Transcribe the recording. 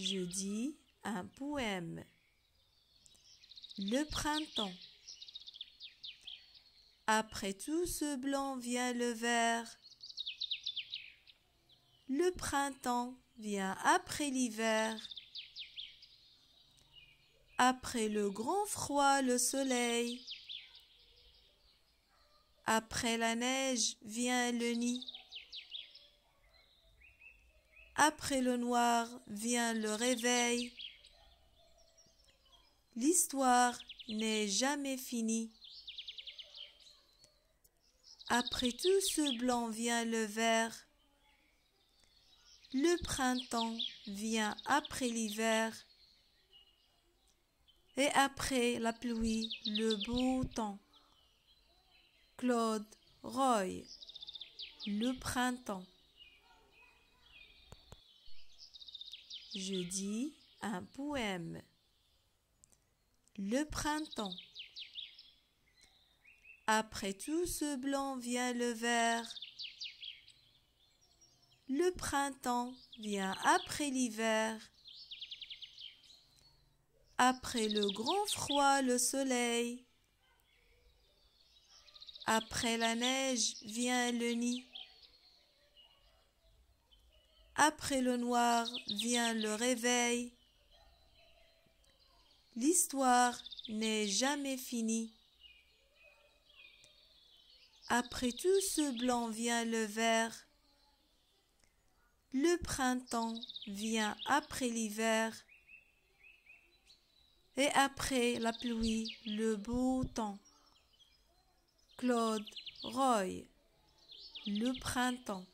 je dis un poème. Le printemps. Après tout ce blanc vient le vert. Le printemps vient après l'hiver. Après le grand froid, le soleil. Après la neige vient le nid. Après le noir vient le réveil. L'histoire n'est jamais finie. Après tout ce blanc vient le vert. Le printemps vient après l'hiver. Et après la pluie, le beau temps. Claude Roy, le printemps. Je dis un poème. Le printemps. Après tout ce blanc vient le vert. Le printemps vient après l'hiver. Après le grand froid, le soleil. Après la neige vient le nid. Après le noir vient le réveil. L'histoire n'est jamais finie. Après tout ce blanc vient le vert. Le printemps vient après l'hiver. Et après la pluie, le beau temps. Claude Roy, le printemps.